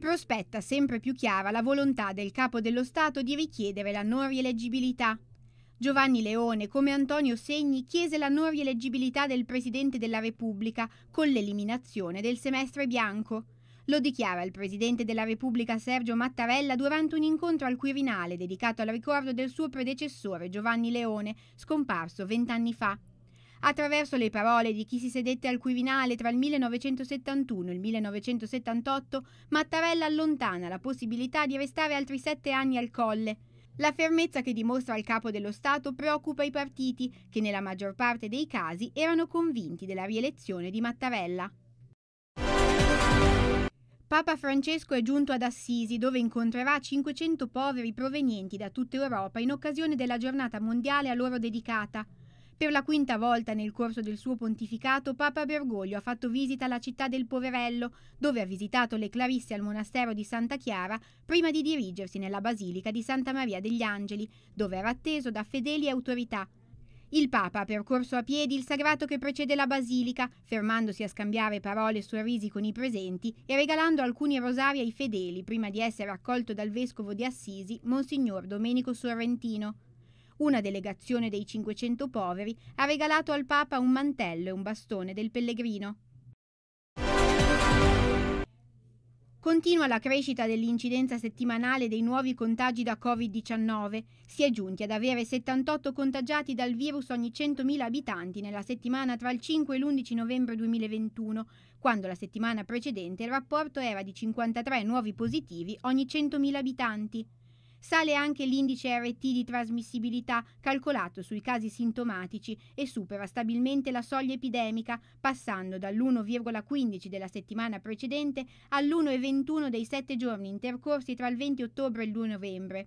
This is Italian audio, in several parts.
prospetta sempre più chiara la volontà del capo dello Stato di richiedere la non rieleggibilità. Giovanni Leone, come Antonio Segni, chiese la non rieleggibilità del Presidente della Repubblica con l'eliminazione del semestre bianco. Lo dichiara il Presidente della Repubblica Sergio Mattarella durante un incontro al Quirinale dedicato al ricordo del suo predecessore Giovanni Leone, scomparso vent'anni fa attraverso le parole di chi si sedette al Quirinale tra il 1971 e il 1978, Mattarella allontana la possibilità di restare altri sette anni al Colle. La fermezza che dimostra il capo dello Stato preoccupa i partiti, che nella maggior parte dei casi erano convinti della rielezione di Mattarella. Papa Francesco è giunto ad Assisi, dove incontrerà 500 poveri provenienti da tutta Europa in occasione della giornata mondiale a loro dedicata. Per la quinta volta nel corso del suo pontificato, Papa Bergoglio ha fatto visita alla città del Poverello, dove ha visitato le Clarisse al monastero di Santa Chiara, prima di dirigersi nella Basilica di Santa Maria degli Angeli, dove era atteso da fedeli autorità. Il Papa ha percorso a piedi il sagrato che precede la basilica, fermandosi a scambiare parole e sorrisi con i presenti e regalando alcuni rosari ai fedeli prima di essere accolto dal vescovo di Assisi, Monsignor Domenico Sorrentino una delegazione dei 500 poveri ha regalato al Papa un mantello e un bastone del pellegrino. Continua la crescita dell'incidenza settimanale dei nuovi contagi da Covid-19. Si è giunti ad avere 78 contagiati dal virus ogni 100.000 abitanti nella settimana tra il 5 e l'11 novembre 2021, quando la settimana precedente il rapporto era di 53 nuovi positivi ogni 100.000 abitanti. Sale anche l'indice RT di trasmissibilità calcolato sui casi sintomatici e supera stabilmente la soglia epidemica, passando dall'1,15 della settimana precedente all'1,21 dei sette giorni intercorsi tra il 20 ottobre e il 2 novembre.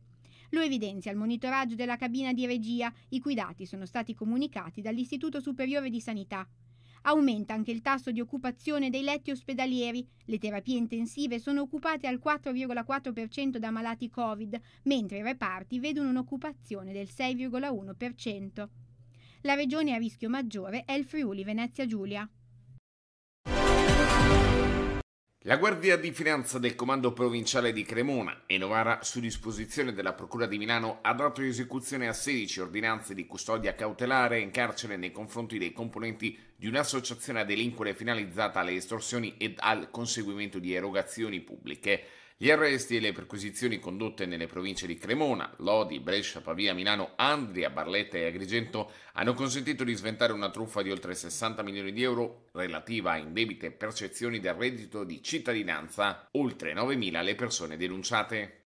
Lo evidenzia il monitoraggio della cabina di regia, i cui dati sono stati comunicati dall'Istituto Superiore di Sanità. Aumenta anche il tasso di occupazione dei letti ospedalieri. Le terapie intensive sono occupate al 4,4% da malati Covid, mentre i reparti vedono un'occupazione del 6,1%. La regione a rischio maggiore è il Friuli Venezia Giulia. La Guardia di Finanza del Comando Provinciale di Cremona e Novara, su disposizione della Procura di Milano, ha dato esecuzione a 16 ordinanze di custodia cautelare in carcere nei confronti dei componenti di un'associazione a delinquere finalizzata alle estorsioni ed al conseguimento di erogazioni pubbliche. Gli arresti e le perquisizioni condotte nelle province di Cremona, Lodi, Brescia, Pavia, Milano, Andria, Barletta e Agrigento hanno consentito di sventare una truffa di oltre 60 milioni di euro relativa a indebite percezioni del reddito di cittadinanza, oltre 9.000 le persone denunciate.